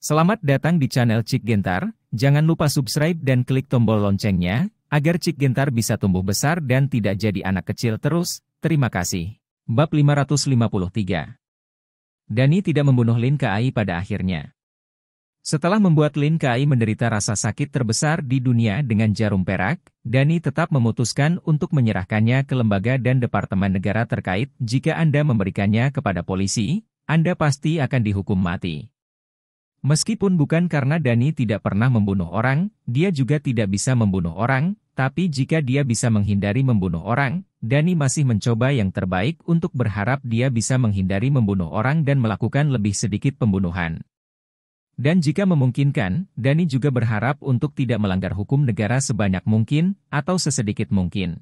Selamat datang di channel Cik Gentar, jangan lupa subscribe dan klik tombol loncengnya, agar Cik Gentar bisa tumbuh besar dan tidak jadi anak kecil terus, terima kasih. Bab 553 Dani tidak membunuh Lin Kai pada akhirnya. Setelah membuat Lin Kai menderita rasa sakit terbesar di dunia dengan jarum perak, Dani tetap memutuskan untuk menyerahkannya ke lembaga dan departemen negara terkait jika Anda memberikannya kepada polisi, Anda pasti akan dihukum mati. Meskipun bukan karena Dani tidak pernah membunuh orang, dia juga tidak bisa membunuh orang, tapi jika dia bisa menghindari membunuh orang, Dani masih mencoba yang terbaik untuk berharap dia bisa menghindari membunuh orang dan melakukan lebih sedikit pembunuhan. Dan jika memungkinkan, Dani juga berharap untuk tidak melanggar hukum negara sebanyak mungkin, atau sesedikit mungkin.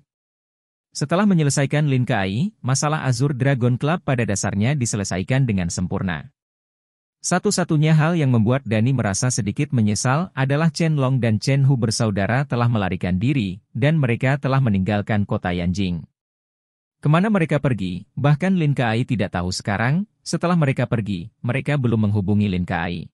Setelah menyelesaikan Lin masalah Azur Dragon Club pada dasarnya diselesaikan dengan sempurna. Satu-satunya hal yang membuat Dani merasa sedikit menyesal adalah Chen Long dan Chen Hu bersaudara telah melarikan diri, dan mereka telah meninggalkan kota Yanjing. Kemana mereka pergi, bahkan Lin Kai tidak tahu sekarang, setelah mereka pergi, mereka belum menghubungi Lin Kai.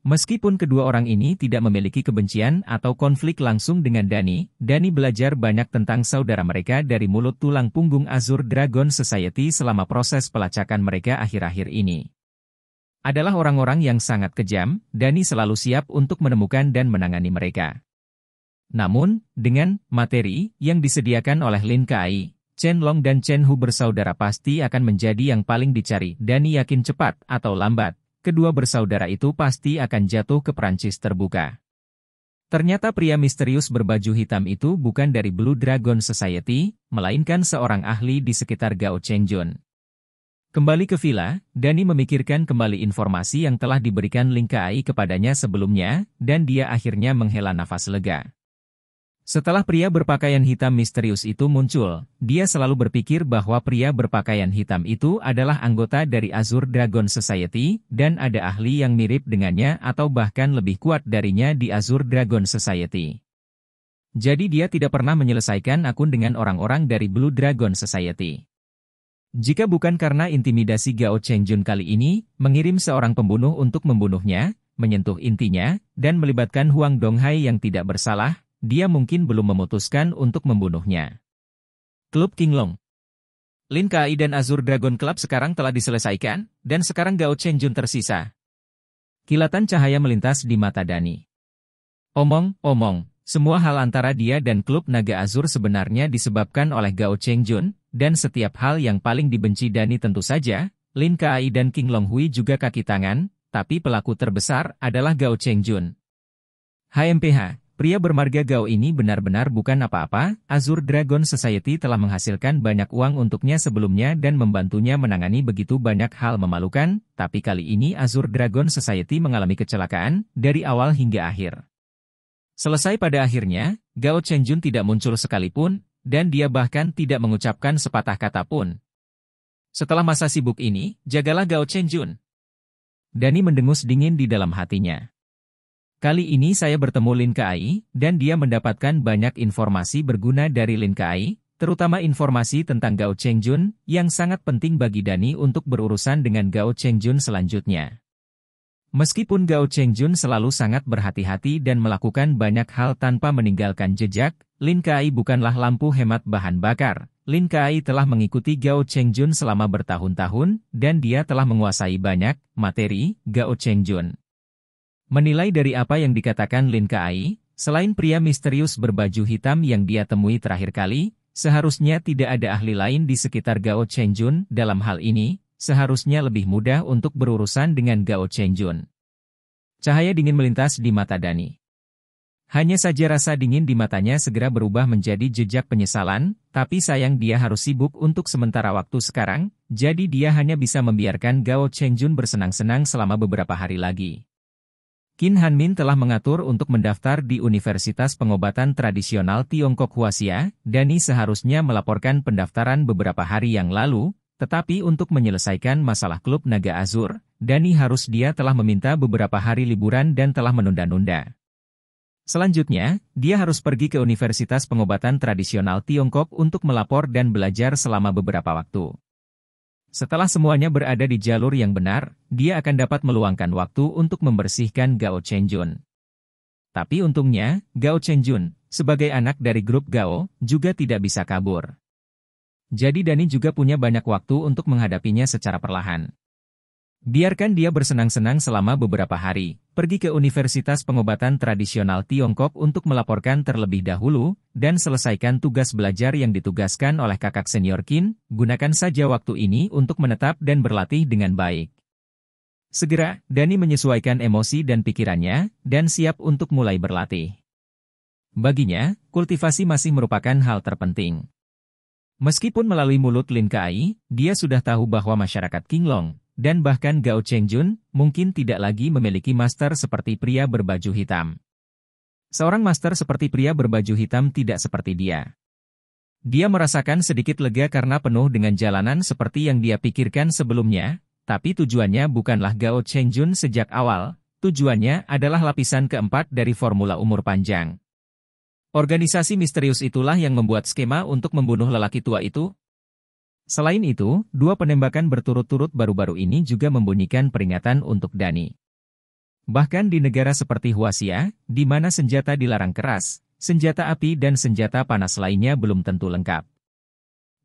Meskipun kedua orang ini tidak memiliki kebencian atau konflik langsung dengan Dani, Dani belajar banyak tentang saudara mereka dari mulut tulang punggung Azur Dragon Society selama proses pelacakan mereka akhir-akhir ini adalah orang-orang yang sangat kejam, Dani selalu siap untuk menemukan dan menangani mereka. Namun, dengan materi yang disediakan oleh Lin Kai, Chen Long dan Chen Hu bersaudara pasti akan menjadi yang paling dicari. Dani yakin cepat atau lambat, kedua bersaudara itu pasti akan jatuh ke Perancis terbuka. Ternyata pria misterius berbaju hitam itu bukan dari Blue Dragon Society, melainkan seorang ahli di sekitar Gao Chengjun. Kembali ke villa, Dani memikirkan kembali informasi yang telah diberikan Lingka AI kepadanya sebelumnya, dan dia akhirnya menghela nafas lega. Setelah pria berpakaian hitam misterius itu muncul, dia selalu berpikir bahwa pria berpakaian hitam itu adalah anggota dari Azure Dragon Society, dan ada ahli yang mirip dengannya atau bahkan lebih kuat darinya di Azure Dragon Society. Jadi dia tidak pernah menyelesaikan akun dengan orang-orang dari Blue Dragon Society. Jika bukan karena intimidasi Gao Chengjun kali ini, mengirim seorang pembunuh untuk membunuhnya, menyentuh intinya, dan melibatkan Huang Donghai yang tidak bersalah, dia mungkin belum memutuskan untuk membunuhnya. Klub Kinglong Lin Kai dan Azur Dragon Club sekarang telah diselesaikan, dan sekarang Gao Chengjun tersisa. Kilatan cahaya melintas di mata Dani. Omong, omong, semua hal antara dia dan klub Naga Azur sebenarnya disebabkan oleh Gao Chengjun, dan setiap hal yang paling dibenci Dani tentu saja, Lin Kai dan King Long Hui juga kaki tangan, tapi pelaku terbesar adalah Gao Chengjun. HMPH, pria bermarga Gao ini benar-benar bukan apa-apa, Azur Dragon Society telah menghasilkan banyak uang untuknya sebelumnya dan membantunya menangani begitu banyak hal memalukan, tapi kali ini Azur Dragon Society mengalami kecelakaan, dari awal hingga akhir. Selesai pada akhirnya, Gao Chengjun tidak muncul sekalipun, dan dia bahkan tidak mengucapkan sepatah kata pun. Setelah masa sibuk ini, jagalah Gao Jun. Dani mendengus dingin di dalam hatinya. Kali ini saya bertemu Lin Kai, dan dia mendapatkan banyak informasi berguna dari Lin Kai, terutama informasi tentang Gao Chengjun, yang sangat penting bagi Dani untuk berurusan dengan Gao Chengjun selanjutnya. Meskipun Gao Chengjun selalu sangat berhati-hati dan melakukan banyak hal tanpa meninggalkan jejak, Linkai bukanlah lampu hemat bahan bakar. Linkai telah mengikuti Gao Chengjun selama bertahun-tahun, dan dia telah menguasai banyak materi Gao Chengjun. Menilai dari apa yang dikatakan Lin Kai, selain pria misterius berbaju hitam yang dia temui terakhir kali, seharusnya tidak ada ahli lain di sekitar Gao Chengjun dalam hal ini, seharusnya lebih mudah untuk berurusan dengan Gao Chengjun. Cahaya dingin melintas di mata Dani. Hanya saja rasa dingin di matanya segera berubah menjadi jejak penyesalan, tapi sayang dia harus sibuk untuk sementara waktu sekarang, jadi dia hanya bisa membiarkan Gao Chengjun bersenang-senang selama beberapa hari lagi. Qin Hanmin telah mengatur untuk mendaftar di Universitas Pengobatan Tradisional Tiongkok Huasia, Dani seharusnya melaporkan pendaftaran beberapa hari yang lalu, tetapi untuk menyelesaikan masalah klub Naga Azur, Dani harus dia telah meminta beberapa hari liburan dan telah menunda-nunda. Selanjutnya, dia harus pergi ke Universitas Pengobatan Tradisional Tiongkok untuk melapor dan belajar selama beberapa waktu. Setelah semuanya berada di jalur yang benar, dia akan dapat meluangkan waktu untuk membersihkan Gao Chenjun. Tapi untungnya, Gao Chenjun, sebagai anak dari grup Gao, juga tidak bisa kabur. Jadi Dani juga punya banyak waktu untuk menghadapinya secara perlahan. Biarkan dia bersenang-senang selama beberapa hari, pergi ke Universitas Pengobatan Tradisional Tiongkok untuk melaporkan terlebih dahulu, dan selesaikan tugas belajar yang ditugaskan oleh kakak senior Kin, gunakan saja waktu ini untuk menetap dan berlatih dengan baik. Segera, Dani menyesuaikan emosi dan pikirannya, dan siap untuk mulai berlatih. Baginya, kultivasi masih merupakan hal terpenting. Meskipun melalui mulut Lin Kai, dia sudah tahu bahwa masyarakat Kinglong dan bahkan Gao Chengjun, mungkin tidak lagi memiliki master seperti pria berbaju hitam. Seorang master seperti pria berbaju hitam tidak seperti dia. Dia merasakan sedikit lega karena penuh dengan jalanan seperti yang dia pikirkan sebelumnya, tapi tujuannya bukanlah Gao Chengjun sejak awal, tujuannya adalah lapisan keempat dari formula umur panjang. Organisasi misterius itulah yang membuat skema untuk membunuh lelaki tua itu, Selain itu, dua penembakan berturut-turut baru-baru ini juga membunyikan peringatan untuk Dani. Bahkan di negara seperti Huasia, di mana senjata dilarang keras, senjata api dan senjata panas lainnya belum tentu lengkap.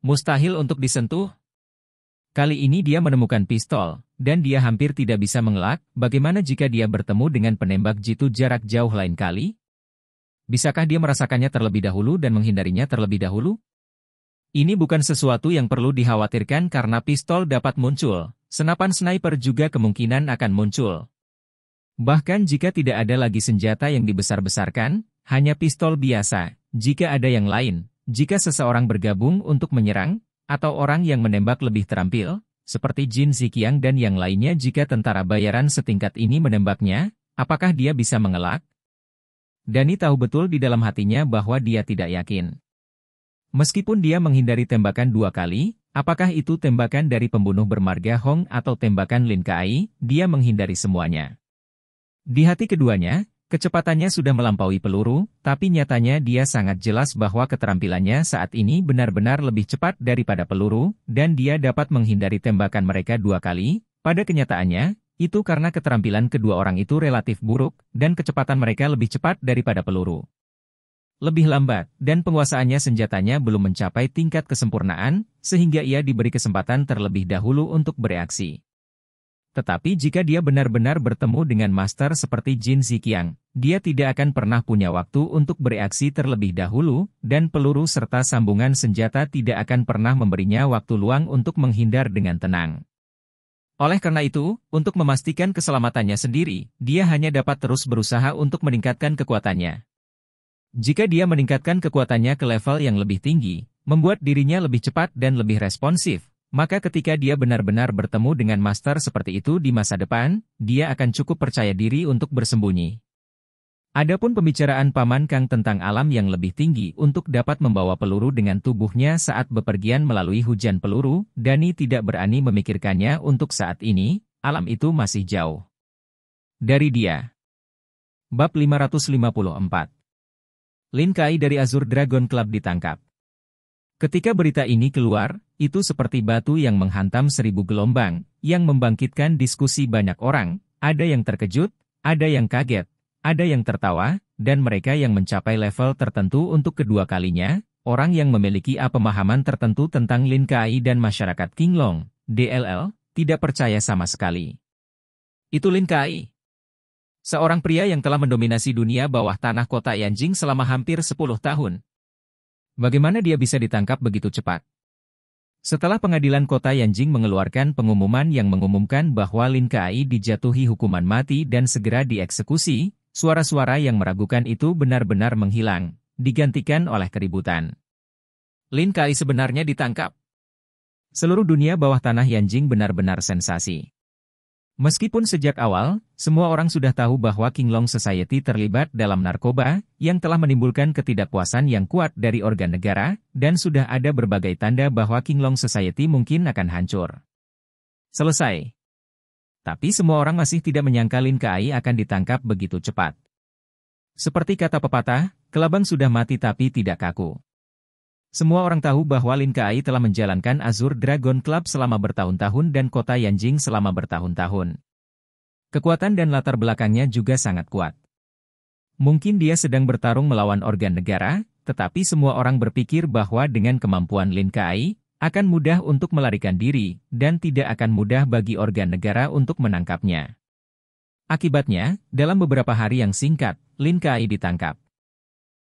Mustahil untuk disentuh? Kali ini dia menemukan pistol, dan dia hampir tidak bisa mengelak, bagaimana jika dia bertemu dengan penembak jitu jarak jauh lain kali? Bisakah dia merasakannya terlebih dahulu dan menghindarinya terlebih dahulu? Ini bukan sesuatu yang perlu dikhawatirkan karena pistol dapat muncul, senapan sniper juga kemungkinan akan muncul. Bahkan jika tidak ada lagi senjata yang dibesar-besarkan, hanya pistol biasa, jika ada yang lain, jika seseorang bergabung untuk menyerang, atau orang yang menembak lebih terampil, seperti Jin Zikiang dan yang lainnya jika tentara bayaran setingkat ini menembaknya, apakah dia bisa mengelak? Dani tahu betul di dalam hatinya bahwa dia tidak yakin. Meskipun dia menghindari tembakan dua kali, apakah itu tembakan dari pembunuh bermarga Hong atau tembakan Lin Kai, dia menghindari semuanya. Di hati keduanya, kecepatannya sudah melampaui peluru, tapi nyatanya dia sangat jelas bahwa keterampilannya saat ini benar-benar lebih cepat daripada peluru, dan dia dapat menghindari tembakan mereka dua kali, pada kenyataannya, itu karena keterampilan kedua orang itu relatif buruk, dan kecepatan mereka lebih cepat daripada peluru lebih lambat, dan penguasaannya senjatanya belum mencapai tingkat kesempurnaan, sehingga ia diberi kesempatan terlebih dahulu untuk bereaksi. Tetapi jika dia benar-benar bertemu dengan master seperti Jin Zikiang, dia tidak akan pernah punya waktu untuk bereaksi terlebih dahulu, dan peluru serta sambungan senjata tidak akan pernah memberinya waktu luang untuk menghindar dengan tenang. Oleh karena itu, untuk memastikan keselamatannya sendiri, dia hanya dapat terus berusaha untuk meningkatkan kekuatannya, jika dia meningkatkan kekuatannya ke level yang lebih tinggi, membuat dirinya lebih cepat dan lebih responsif, maka ketika dia benar-benar bertemu dengan master seperti itu di masa depan, dia akan cukup percaya diri untuk bersembunyi. Adapun pembicaraan Paman Kang tentang alam yang lebih tinggi untuk dapat membawa peluru dengan tubuhnya saat bepergian melalui hujan peluru, Dani tidak berani memikirkannya untuk saat ini, alam itu masih jauh. Dari dia. Bab 554 Lin Kai dari Azur Dragon Club ditangkap. Ketika berita ini keluar, itu seperti batu yang menghantam seribu gelombang, yang membangkitkan diskusi banyak orang, ada yang terkejut, ada yang kaget, ada yang tertawa, dan mereka yang mencapai level tertentu untuk kedua kalinya, orang yang memiliki pemahaman tertentu tentang Lin Kai dan masyarakat Long, DLL, tidak percaya sama sekali. Itu Lin Kai. Seorang pria yang telah mendominasi dunia bawah tanah kota Yanjing selama hampir 10 tahun. Bagaimana dia bisa ditangkap begitu cepat? Setelah pengadilan kota Yanjing mengeluarkan pengumuman yang mengumumkan bahwa Lin Kai dijatuhi hukuman mati dan segera dieksekusi, suara-suara yang meragukan itu benar-benar menghilang, digantikan oleh keributan. Lin Kai sebenarnya ditangkap. Seluruh dunia bawah tanah Yanjing benar-benar sensasi. Meskipun sejak awal, semua orang sudah tahu bahwa King Long Society terlibat dalam narkoba, yang telah menimbulkan ketidakpuasan yang kuat dari organ negara, dan sudah ada berbagai tanda bahwa King Long Society mungkin akan hancur. Selesai. Tapi semua orang masih tidak menyangka Lin Kai akan ditangkap begitu cepat. Seperti kata pepatah, kelabang sudah mati tapi tidak kaku. Semua orang tahu bahwa Lin Kai telah menjalankan Azur Dragon Club selama bertahun-tahun dan kota Yanjing selama bertahun-tahun. Kekuatan dan latar belakangnya juga sangat kuat. Mungkin dia sedang bertarung melawan organ negara, tetapi semua orang berpikir bahwa dengan kemampuan Lin Kai, akan mudah untuk melarikan diri, dan tidak akan mudah bagi organ negara untuk menangkapnya. Akibatnya, dalam beberapa hari yang singkat, Lin Kai ditangkap.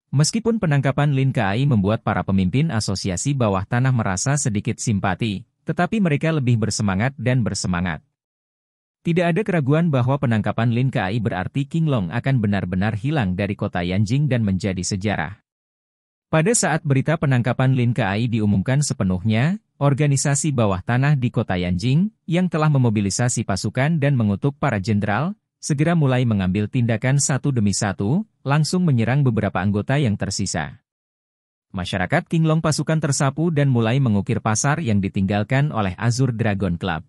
Meskipun penangkapan Lin Kai membuat para pemimpin asosiasi bawah tanah merasa sedikit simpati, tetapi mereka lebih bersemangat dan bersemangat. Tidak ada keraguan bahwa penangkapan Lin Kai berarti King Long akan benar-benar hilang dari kota Yanjing dan menjadi sejarah. Pada saat berita penangkapan Lin Kai diumumkan sepenuhnya, organisasi bawah tanah di kota Yanjing, yang telah memobilisasi pasukan dan mengutuk para jenderal, segera mulai mengambil tindakan satu demi satu, langsung menyerang beberapa anggota yang tersisa. Masyarakat Kinglong pasukan tersapu dan mulai mengukir pasar yang ditinggalkan oleh Azur Dragon Club.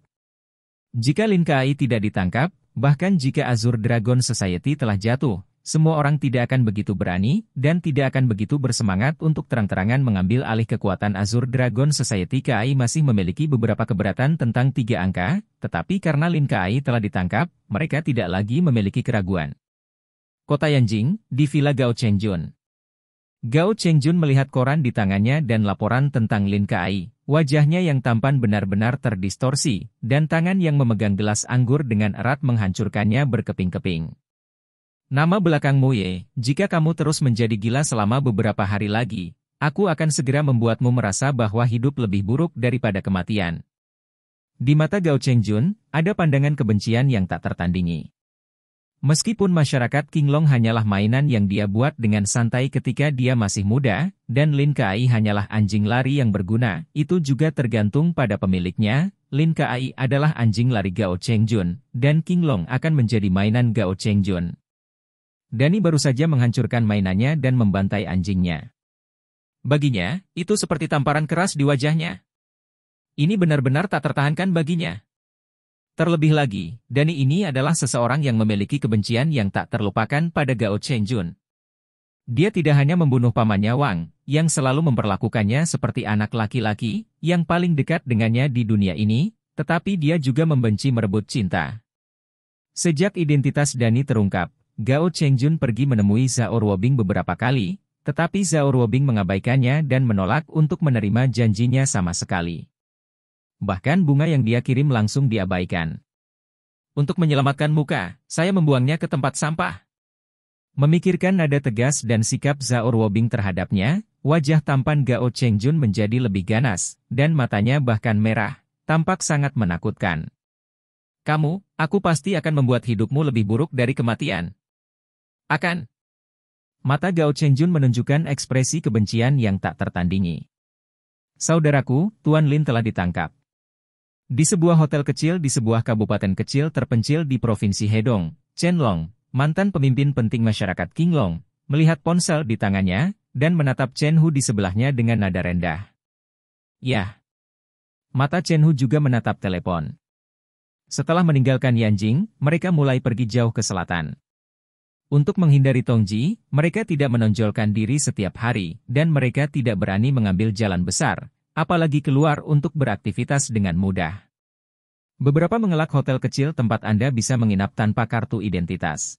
Jika Lin Kai tidak ditangkap, bahkan jika Azur Dragon Society telah jatuh, semua orang tidak akan begitu berani dan tidak akan begitu bersemangat untuk terang-terangan mengambil alih kekuatan Azur Dragon Society KAI masih memiliki beberapa keberatan tentang tiga angka, tetapi karena Lin KAI telah ditangkap, mereka tidak lagi memiliki keraguan. Kota Yanjing, di Villa Gao Chengjun. Gao Chengjun melihat koran di tangannya dan laporan tentang Lin KAI. Wajahnya yang tampan benar-benar terdistorsi, dan tangan yang memegang gelas anggur dengan erat menghancurkannya berkeping-keping. Nama belakangmu Ye, jika kamu terus menjadi gila selama beberapa hari lagi, aku akan segera membuatmu merasa bahwa hidup lebih buruk daripada kematian. Di mata Gao Chengjun, ada pandangan kebencian yang tak tertandingi. Meskipun masyarakat Long hanyalah mainan yang dia buat dengan santai ketika dia masih muda, dan Lin Kai hanyalah anjing lari yang berguna, itu juga tergantung pada pemiliknya, Lin Kai adalah anjing lari Gao Chengjun, dan Long akan menjadi mainan Gao Chengjun. Dani baru saja menghancurkan mainannya dan membantai anjingnya. Baginya, itu seperti tamparan keras di wajahnya. Ini benar-benar tak tertahankan baginya. Terlebih lagi, Dani ini adalah seseorang yang memiliki kebencian yang tak terlupakan pada Gao Chenjun. Dia tidak hanya membunuh pamannya Wang, yang selalu memperlakukannya seperti anak laki-laki yang paling dekat dengannya di dunia ini, tetapi dia juga membenci merebut cinta. Sejak identitas Dani terungkap, Gao Chengjun pergi menemui Zhao Ruobing beberapa kali, tetapi Zhao Ruobing mengabaikannya dan menolak untuk menerima janjinya sama sekali. Bahkan bunga yang dia kirim langsung diabaikan. Untuk menyelamatkan muka, saya membuangnya ke tempat sampah. Memikirkan nada tegas dan sikap Zhao Ruobing terhadapnya, wajah tampan Gao Chengjun menjadi lebih ganas, dan matanya bahkan merah, tampak sangat menakutkan. Kamu, aku pasti akan membuat hidupmu lebih buruk dari kematian, akan. Mata Gao Chenjun menunjukkan ekspresi kebencian yang tak tertandingi. Saudaraku, Tuan Lin telah ditangkap. Di sebuah hotel kecil di sebuah kabupaten kecil terpencil di Provinsi Hedong, Chen Long, mantan pemimpin penting masyarakat King Long, melihat ponsel di tangannya dan menatap Chen Hu di sebelahnya dengan nada rendah. Yah. Mata Chen Hu juga menatap telepon. Setelah meninggalkan Yanjing, mereka mulai pergi jauh ke selatan. Untuk menghindari tongji, mereka tidak menonjolkan diri setiap hari, dan mereka tidak berani mengambil jalan besar, apalagi keluar untuk beraktivitas dengan mudah. Beberapa mengelak hotel kecil tempat Anda bisa menginap tanpa kartu identitas.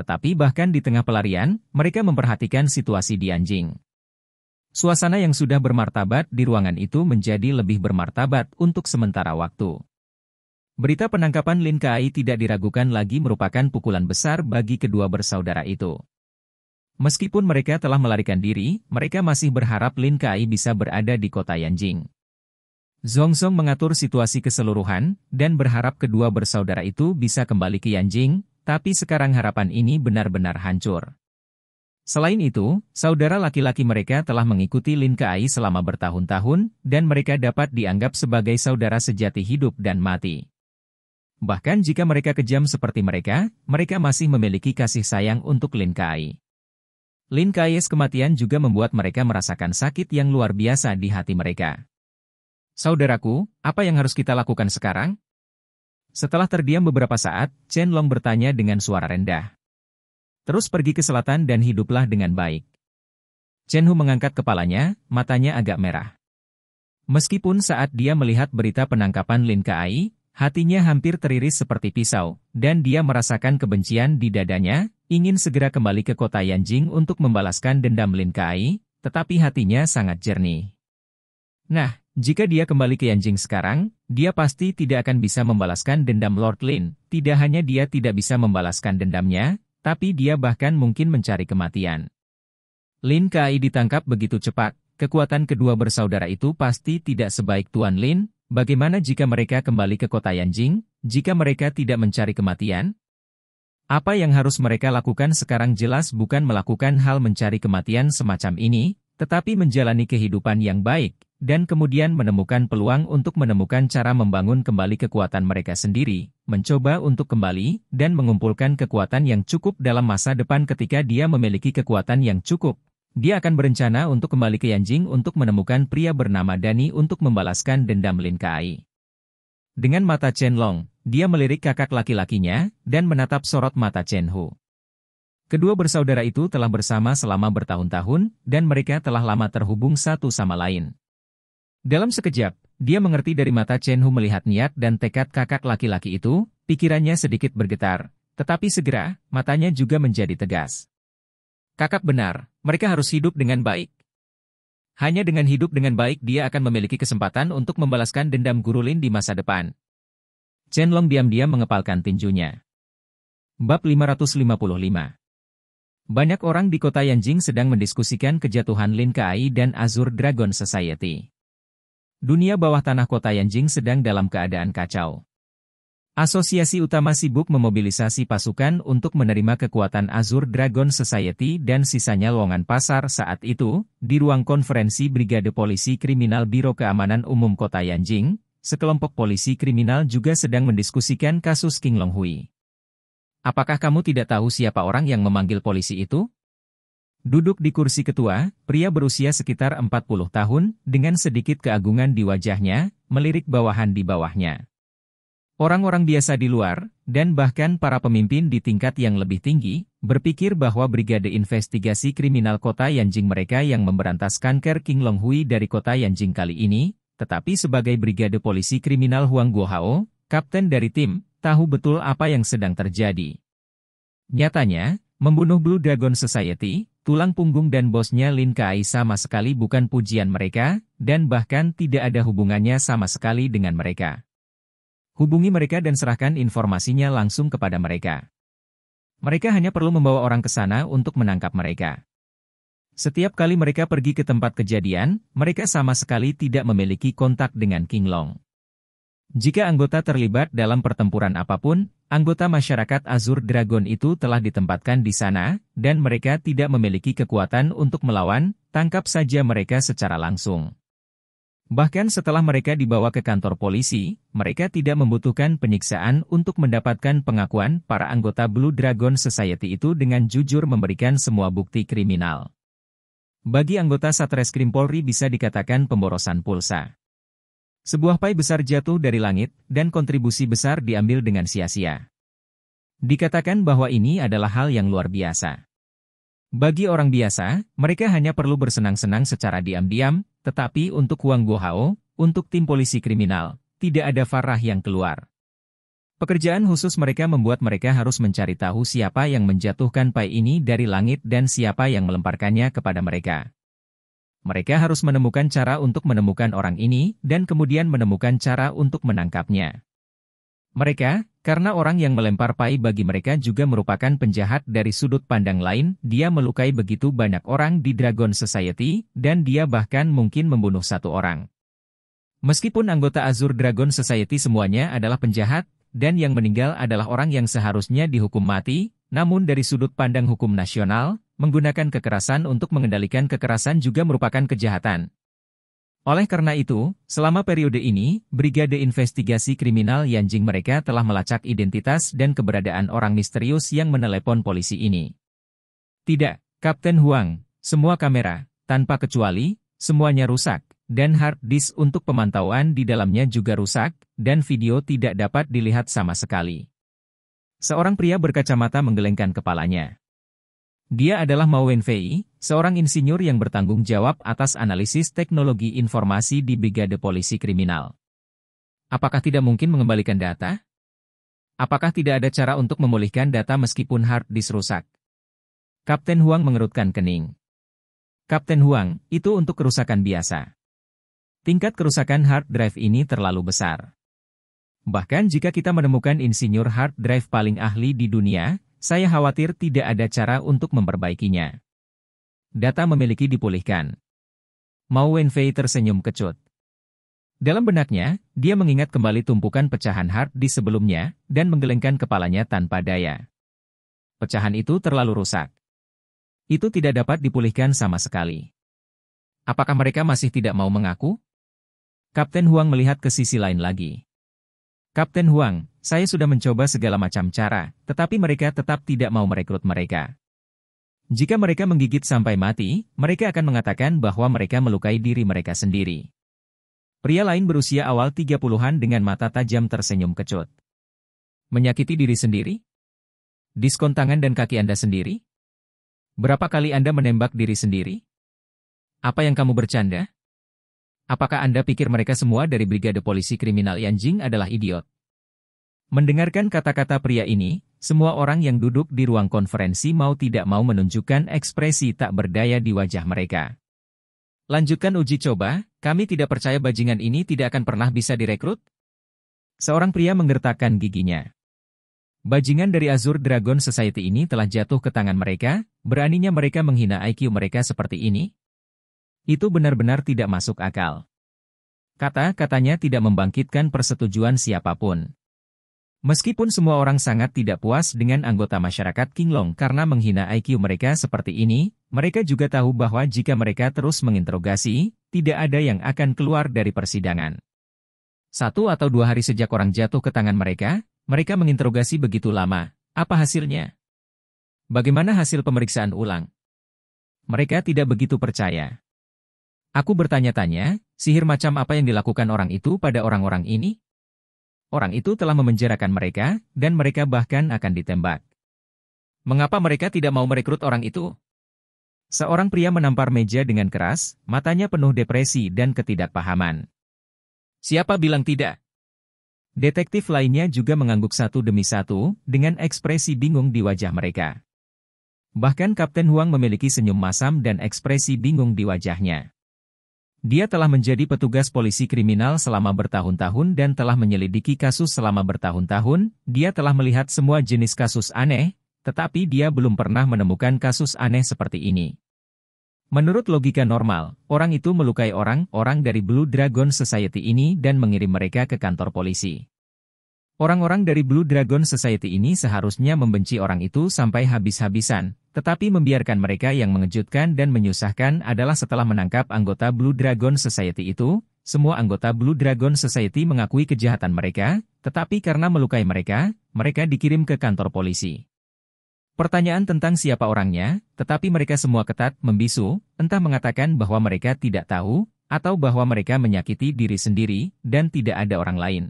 Tetapi bahkan di tengah pelarian, mereka memperhatikan situasi di anjing. Suasana yang sudah bermartabat di ruangan itu menjadi lebih bermartabat untuk sementara waktu. Berita penangkapan Lin Kai tidak diragukan lagi merupakan pukulan besar bagi kedua bersaudara itu. Meskipun mereka telah melarikan diri, mereka masih berharap Lin Kai bisa berada di kota Yanjing. Song mengatur situasi keseluruhan dan berharap kedua bersaudara itu bisa kembali ke Yanjing, tapi sekarang harapan ini benar-benar hancur. Selain itu, saudara laki-laki mereka telah mengikuti Lin Kai selama bertahun-tahun dan mereka dapat dianggap sebagai saudara sejati hidup dan mati. Bahkan jika mereka kejam seperti mereka, mereka masih memiliki kasih sayang untuk Lin Kai. Lin Kai's kematian juga membuat mereka merasakan sakit yang luar biasa di hati mereka. Saudaraku, apa yang harus kita lakukan sekarang? Setelah terdiam beberapa saat, Chen Long bertanya dengan suara rendah. Terus pergi ke selatan dan hiduplah dengan baik. Chen Hu mengangkat kepalanya, matanya agak merah. Meskipun saat dia melihat berita penangkapan Lin Kai, Hatinya hampir teriris seperti pisau, dan dia merasakan kebencian di dadanya, ingin segera kembali ke kota Yanjing untuk membalaskan dendam Lin Kai, tetapi hatinya sangat jernih. Nah, jika dia kembali ke Yanjing sekarang, dia pasti tidak akan bisa membalaskan dendam Lord Lin. Tidak hanya dia tidak bisa membalaskan dendamnya, tapi dia bahkan mungkin mencari kematian. Lin Kai ditangkap begitu cepat, kekuatan kedua bersaudara itu pasti tidak sebaik Tuan Lin, Bagaimana jika mereka kembali ke kota Yanjing, jika mereka tidak mencari kematian? Apa yang harus mereka lakukan sekarang jelas bukan melakukan hal mencari kematian semacam ini, tetapi menjalani kehidupan yang baik, dan kemudian menemukan peluang untuk menemukan cara membangun kembali kekuatan mereka sendiri, mencoba untuk kembali, dan mengumpulkan kekuatan yang cukup dalam masa depan ketika dia memiliki kekuatan yang cukup, dia akan berencana untuk kembali ke Yanjing untuk menemukan pria bernama Dani untuk membalaskan dendam Lin Kai. Dengan mata Chen Long, dia melirik kakak laki-lakinya dan menatap sorot mata Chen Hu. Kedua bersaudara itu telah bersama selama bertahun-tahun dan mereka telah lama terhubung satu sama lain. Dalam sekejap, dia mengerti dari mata Chen Hu melihat niat dan tekad kakak laki-laki itu, pikirannya sedikit bergetar, tetapi segera, matanya juga menjadi tegas. Kakak benar, mereka harus hidup dengan baik. Hanya dengan hidup dengan baik dia akan memiliki kesempatan untuk membalaskan dendam guru Lin di masa depan. Chen Long diam-diam mengepalkan tinjunya. Bab 555 Banyak orang di kota Yanjing sedang mendiskusikan kejatuhan Lin Kai dan Azur Dragon Society. Dunia bawah tanah kota Yanjing sedang dalam keadaan kacau. Asosiasi utama sibuk memobilisasi pasukan untuk menerima kekuatan Azur Dragon Society dan sisanya lowongan pasar saat itu, di ruang konferensi Brigade Polisi Kriminal Biro Keamanan Umum Kota Yanjing, sekelompok polisi kriminal juga sedang mendiskusikan kasus King Long Hui. Apakah kamu tidak tahu siapa orang yang memanggil polisi itu? Duduk di kursi ketua, pria berusia sekitar 40 tahun, dengan sedikit keagungan di wajahnya, melirik bawahan di bawahnya. Orang-orang biasa di luar, dan bahkan para pemimpin di tingkat yang lebih tinggi, berpikir bahwa Brigade Investigasi Kriminal Kota Yanjing mereka yang memberantas kanker King Longhui dari Kota Yanjing kali ini, tetapi sebagai Brigade Polisi Kriminal Huang Guohao, kapten dari tim, tahu betul apa yang sedang terjadi. Nyatanya, membunuh Blue Dragon Society, tulang punggung dan bosnya Lin Kai sama sekali bukan pujian mereka, dan bahkan tidak ada hubungannya sama sekali dengan mereka. Hubungi mereka dan serahkan informasinya langsung kepada mereka. Mereka hanya perlu membawa orang ke sana untuk menangkap mereka. Setiap kali mereka pergi ke tempat kejadian, mereka sama sekali tidak memiliki kontak dengan King Long. Jika anggota terlibat dalam pertempuran apapun, anggota masyarakat Azur Dragon itu telah ditempatkan di sana, dan mereka tidak memiliki kekuatan untuk melawan, tangkap saja mereka secara langsung. Bahkan setelah mereka dibawa ke kantor polisi, mereka tidak membutuhkan penyiksaan untuk mendapatkan pengakuan para anggota Blue Dragon Society itu dengan jujur memberikan semua bukti kriminal. Bagi anggota Satreskrim Polri bisa dikatakan pemborosan pulsa. Sebuah pai besar jatuh dari langit, dan kontribusi besar diambil dengan sia-sia. Dikatakan bahwa ini adalah hal yang luar biasa. Bagi orang biasa, mereka hanya perlu bersenang-senang secara diam-diam, tetapi untuk Huang Guohao, untuk tim polisi kriminal, tidak ada farah yang keluar. Pekerjaan khusus mereka membuat mereka harus mencari tahu siapa yang menjatuhkan pai ini dari langit dan siapa yang melemparkannya kepada mereka. Mereka harus menemukan cara untuk menemukan orang ini dan kemudian menemukan cara untuk menangkapnya. Mereka, karena orang yang melempar pai bagi mereka juga merupakan penjahat dari sudut pandang lain, dia melukai begitu banyak orang di Dragon Society, dan dia bahkan mungkin membunuh satu orang. Meskipun anggota Azur Dragon Society semuanya adalah penjahat, dan yang meninggal adalah orang yang seharusnya dihukum mati, namun dari sudut pandang hukum nasional, menggunakan kekerasan untuk mengendalikan kekerasan juga merupakan kejahatan. Oleh karena itu, selama periode ini, Brigade Investigasi Kriminal Yanjing mereka telah melacak identitas dan keberadaan orang misterius yang menelepon polisi ini. Tidak, Kapten Huang, semua kamera, tanpa kecuali, semuanya rusak, dan hard disk untuk pemantauan di dalamnya juga rusak, dan video tidak dapat dilihat sama sekali. Seorang pria berkacamata menggelengkan kepalanya. Dia adalah Mao Wenfei, seorang insinyur yang bertanggung jawab atas analisis teknologi informasi di Brigade Polisi Kriminal. Apakah tidak mungkin mengembalikan data? Apakah tidak ada cara untuk memulihkan data meskipun hard disk rusak? Kapten Huang mengerutkan kening. Kapten Huang, itu untuk kerusakan biasa. Tingkat kerusakan hard drive ini terlalu besar. Bahkan jika kita menemukan insinyur hard drive paling ahli di dunia, saya khawatir tidak ada cara untuk memperbaikinya data memiliki dipulihkan. Mao Wenfei tersenyum kecut. Dalam benaknya, dia mengingat kembali tumpukan pecahan hard di sebelumnya dan menggelengkan kepalanya tanpa daya. Pecahan itu terlalu rusak. Itu tidak dapat dipulihkan sama sekali. Apakah mereka masih tidak mau mengaku? Kapten Huang melihat ke sisi lain lagi. Kapten Huang, saya sudah mencoba segala macam cara, tetapi mereka tetap tidak mau merekrut mereka. Jika mereka menggigit sampai mati, mereka akan mengatakan bahwa mereka melukai diri mereka sendiri. Pria lain berusia awal 30-an dengan mata tajam tersenyum kecut. Menyakiti diri sendiri? Diskon tangan dan kaki Anda sendiri? Berapa kali Anda menembak diri sendiri? Apa yang kamu bercanda? Apakah Anda pikir mereka semua dari Brigade Polisi Kriminal Yanjing adalah idiot? Mendengarkan kata-kata pria ini, semua orang yang duduk di ruang konferensi mau tidak mau menunjukkan ekspresi tak berdaya di wajah mereka. Lanjutkan uji coba, kami tidak percaya bajingan ini tidak akan pernah bisa direkrut. Seorang pria menggertakkan giginya. Bajingan dari Azur Dragon Society ini telah jatuh ke tangan mereka, beraninya mereka menghina IQ mereka seperti ini? Itu benar-benar tidak masuk akal. Kata-katanya tidak membangkitkan persetujuan siapapun. Meskipun semua orang sangat tidak puas dengan anggota masyarakat Kinglong karena menghina IQ mereka seperti ini, mereka juga tahu bahwa jika mereka terus menginterogasi, tidak ada yang akan keluar dari persidangan. Satu atau dua hari sejak orang jatuh ke tangan mereka, mereka menginterogasi begitu lama. Apa hasilnya? Bagaimana hasil pemeriksaan ulang? Mereka tidak begitu percaya. Aku bertanya-tanya, sihir macam apa yang dilakukan orang itu pada orang-orang ini? Orang itu telah memenjarakan mereka, dan mereka bahkan akan ditembak. Mengapa mereka tidak mau merekrut orang itu? Seorang pria menampar meja dengan keras, matanya penuh depresi dan ketidakpahaman. Siapa bilang tidak? Detektif lainnya juga mengangguk satu demi satu, dengan ekspresi bingung di wajah mereka. Bahkan Kapten Huang memiliki senyum masam dan ekspresi bingung di wajahnya. Dia telah menjadi petugas polisi kriminal selama bertahun-tahun dan telah menyelidiki kasus selama bertahun-tahun, dia telah melihat semua jenis kasus aneh, tetapi dia belum pernah menemukan kasus aneh seperti ini. Menurut logika normal, orang itu melukai orang-orang dari Blue Dragon Society ini dan mengirim mereka ke kantor polisi. Orang-orang dari Blue Dragon Society ini seharusnya membenci orang itu sampai habis-habisan, tetapi membiarkan mereka yang mengejutkan dan menyusahkan adalah setelah menangkap anggota Blue Dragon Society itu, semua anggota Blue Dragon Society mengakui kejahatan mereka, tetapi karena melukai mereka, mereka dikirim ke kantor polisi. Pertanyaan tentang siapa orangnya, tetapi mereka semua ketat membisu, entah mengatakan bahwa mereka tidak tahu, atau bahwa mereka menyakiti diri sendiri, dan tidak ada orang lain.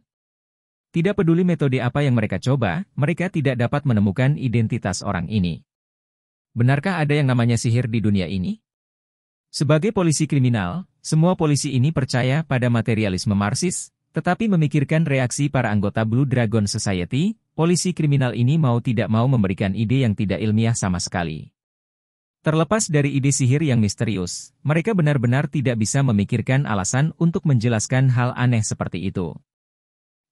Tidak peduli metode apa yang mereka coba, mereka tidak dapat menemukan identitas orang ini. Benarkah ada yang namanya sihir di dunia ini? Sebagai polisi kriminal, semua polisi ini percaya pada materialisme Marsis, tetapi memikirkan reaksi para anggota Blue Dragon Society, polisi kriminal ini mau tidak mau memberikan ide yang tidak ilmiah sama sekali. Terlepas dari ide sihir yang misterius, mereka benar-benar tidak bisa memikirkan alasan untuk menjelaskan hal aneh seperti itu.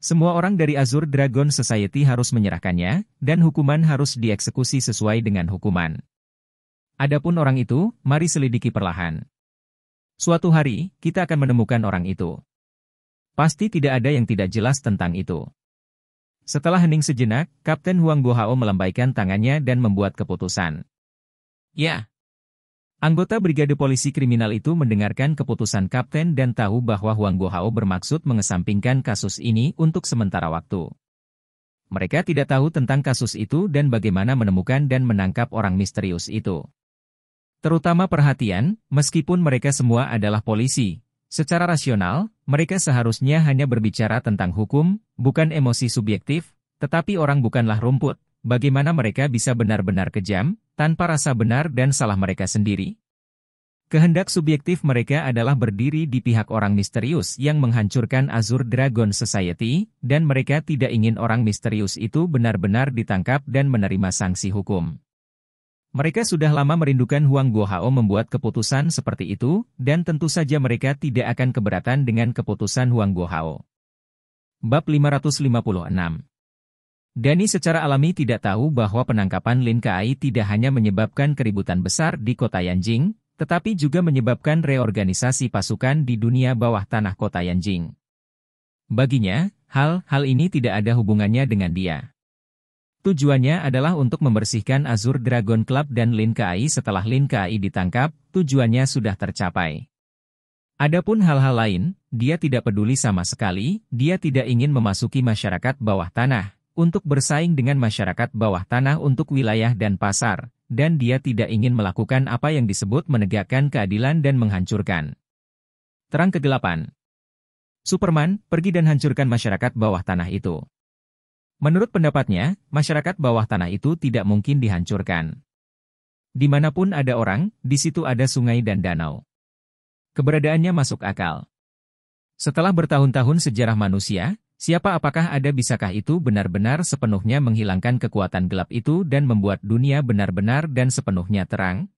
Semua orang dari Azure Dragon Society harus menyerahkannya, dan hukuman harus dieksekusi sesuai dengan hukuman. Adapun orang itu, mari selidiki perlahan. Suatu hari, kita akan menemukan orang itu. Pasti tidak ada yang tidak jelas tentang itu. Setelah hening sejenak, Kapten Huang Bohao melambaikan tangannya dan membuat keputusan. Ya. Anggota Brigade Polisi Kriminal itu mendengarkan keputusan Kapten dan tahu bahwa Huang Bohao bermaksud mengesampingkan kasus ini untuk sementara waktu. Mereka tidak tahu tentang kasus itu dan bagaimana menemukan dan menangkap orang misterius itu. Terutama perhatian, meskipun mereka semua adalah polisi. Secara rasional, mereka seharusnya hanya berbicara tentang hukum, bukan emosi subjektif, tetapi orang bukanlah rumput. Bagaimana mereka bisa benar-benar kejam, tanpa rasa benar dan salah mereka sendiri? Kehendak subjektif mereka adalah berdiri di pihak orang misterius yang menghancurkan Azure Dragon Society, dan mereka tidak ingin orang misterius itu benar-benar ditangkap dan menerima sanksi hukum. Mereka sudah lama merindukan Huang Guohao membuat keputusan seperti itu, dan tentu saja mereka tidak akan keberatan dengan keputusan Huang Guohao. Bab 556 Dani secara alami tidak tahu bahwa penangkapan Lin Kai tidak hanya menyebabkan keributan besar di kota Yanjing, tetapi juga menyebabkan reorganisasi pasukan di dunia bawah tanah kota Yanjing. Baginya, hal-hal ini tidak ada hubungannya dengan dia. Tujuannya adalah untuk membersihkan Azur Dragon Club dan Lin Kai setelah Lin Kai ditangkap, tujuannya sudah tercapai. Adapun hal-hal lain, dia tidak peduli sama sekali, dia tidak ingin memasuki masyarakat bawah tanah, untuk bersaing dengan masyarakat bawah tanah untuk wilayah dan pasar, dan dia tidak ingin melakukan apa yang disebut menegakkan keadilan dan menghancurkan. Terang kegelapan Superman, pergi dan hancurkan masyarakat bawah tanah itu. Menurut pendapatnya, masyarakat bawah tanah itu tidak mungkin dihancurkan. Dimanapun ada orang, di situ ada sungai dan danau. Keberadaannya masuk akal. Setelah bertahun-tahun sejarah manusia, siapa apakah ada bisakah itu benar-benar sepenuhnya menghilangkan kekuatan gelap itu dan membuat dunia benar-benar dan sepenuhnya terang?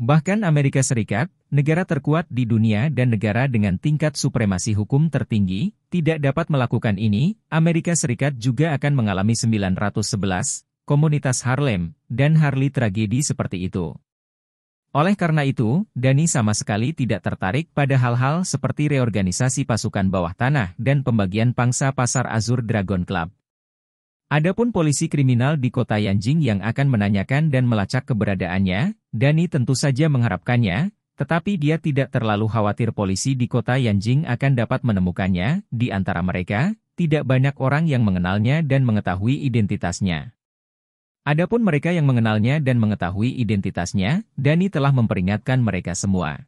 Bahkan Amerika Serikat, negara terkuat di dunia dan negara dengan tingkat supremasi hukum tertinggi, tidak dapat melakukan ini, Amerika Serikat juga akan mengalami 911, komunitas Harlem, dan Harley tragedi seperti itu. Oleh karena itu, Dani sama sekali tidak tertarik pada hal-hal seperti reorganisasi pasukan bawah tanah dan pembagian pangsa pasar Azur Dragon Club. Adapun polisi kriminal di kota Yanjing yang akan menanyakan dan melacak keberadaannya, Dani tentu saja mengharapkannya, tetapi dia tidak terlalu khawatir polisi di kota Yanjing akan dapat menemukannya, di antara mereka, tidak banyak orang yang mengenalnya dan mengetahui identitasnya. Adapun mereka yang mengenalnya dan mengetahui identitasnya, Dani telah memperingatkan mereka semua.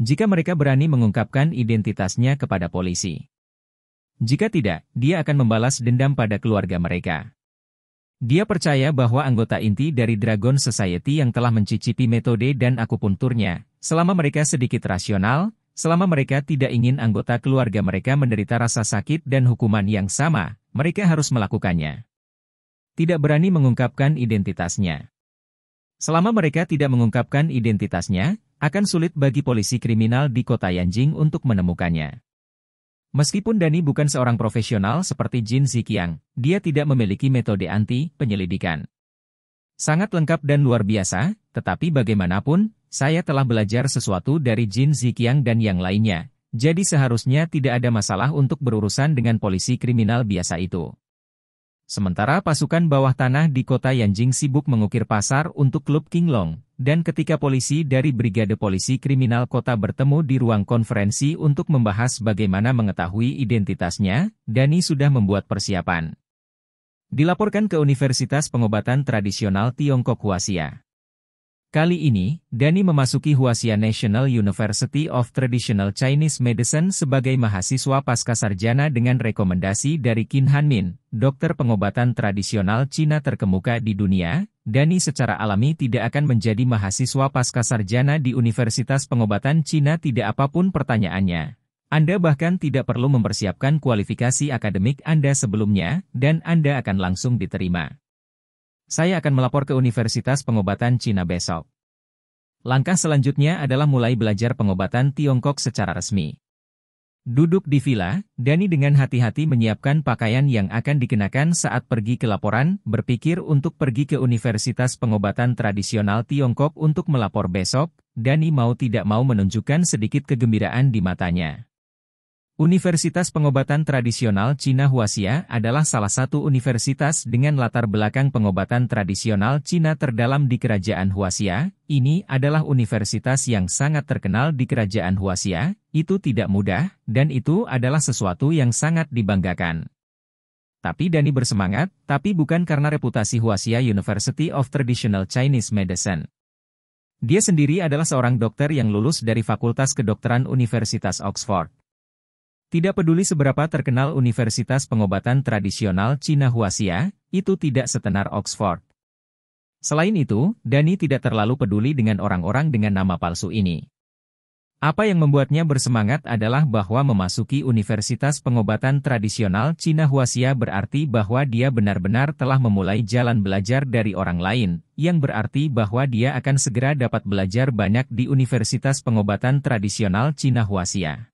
Jika mereka berani mengungkapkan identitasnya kepada polisi. Jika tidak, dia akan membalas dendam pada keluarga mereka. Dia percaya bahwa anggota inti dari Dragon Society yang telah mencicipi metode dan akupunturnya, selama mereka sedikit rasional, selama mereka tidak ingin anggota keluarga mereka menderita rasa sakit dan hukuman yang sama, mereka harus melakukannya. Tidak berani mengungkapkan identitasnya. Selama mereka tidak mengungkapkan identitasnya, akan sulit bagi polisi kriminal di kota Yanjing untuk menemukannya. Meskipun Dani bukan seorang profesional seperti Jin Zikiang, dia tidak memiliki metode anti penyelidikan. Sangat lengkap dan luar biasa, tetapi bagaimanapun, saya telah belajar sesuatu dari Jin Zikiang dan yang lainnya, jadi seharusnya tidak ada masalah untuk berurusan dengan polisi kriminal biasa itu. Sementara pasukan bawah tanah di kota Yanjing sibuk mengukir pasar untuk klub Kinglong, dan ketika polisi dari Brigade Polisi Kriminal Kota bertemu di ruang konferensi untuk membahas bagaimana mengetahui identitasnya, Dani sudah membuat persiapan. Dilaporkan ke Universitas Pengobatan Tradisional Tiongkok Huasia. Kali ini, Dani memasuki Huasia National University of Traditional Chinese Medicine sebagai mahasiswa pascasarjana dengan rekomendasi dari Qin Hanmin, dokter pengobatan tradisional Cina terkemuka di dunia. Dani secara alami tidak akan menjadi mahasiswa pascasarjana di Universitas Pengobatan Cina tidak apapun pertanyaannya. Anda bahkan tidak perlu mempersiapkan kualifikasi akademik Anda sebelumnya, dan Anda akan langsung diterima. Saya akan melapor ke Universitas Pengobatan Cina besok. Langkah selanjutnya adalah mulai belajar pengobatan Tiongkok secara resmi. Duduk di villa, Dani dengan hati-hati menyiapkan pakaian yang akan dikenakan saat pergi ke laporan, berpikir untuk pergi ke Universitas Pengobatan Tradisional Tiongkok untuk melapor besok, Dani mau tidak mau menunjukkan sedikit kegembiraan di matanya. Universitas Pengobatan Tradisional Cina Huaxia adalah salah satu universitas dengan latar belakang pengobatan tradisional Cina terdalam di Kerajaan Huaxia. Ini adalah universitas yang sangat terkenal di Kerajaan Huaxia, itu tidak mudah, dan itu adalah sesuatu yang sangat dibanggakan. Tapi Dani bersemangat, tapi bukan karena reputasi Huaxia University of Traditional Chinese Medicine. Dia sendiri adalah seorang dokter yang lulus dari Fakultas Kedokteran Universitas Oxford. Tidak peduli seberapa terkenal Universitas Pengobatan Tradisional Cina Huasia, itu tidak setenar Oxford. Selain itu, Dani tidak terlalu peduli dengan orang-orang dengan nama palsu ini. Apa yang membuatnya bersemangat adalah bahwa memasuki Universitas Pengobatan Tradisional Cina Huasia berarti bahwa dia benar-benar telah memulai jalan belajar dari orang lain, yang berarti bahwa dia akan segera dapat belajar banyak di Universitas Pengobatan Tradisional Cina Huasia.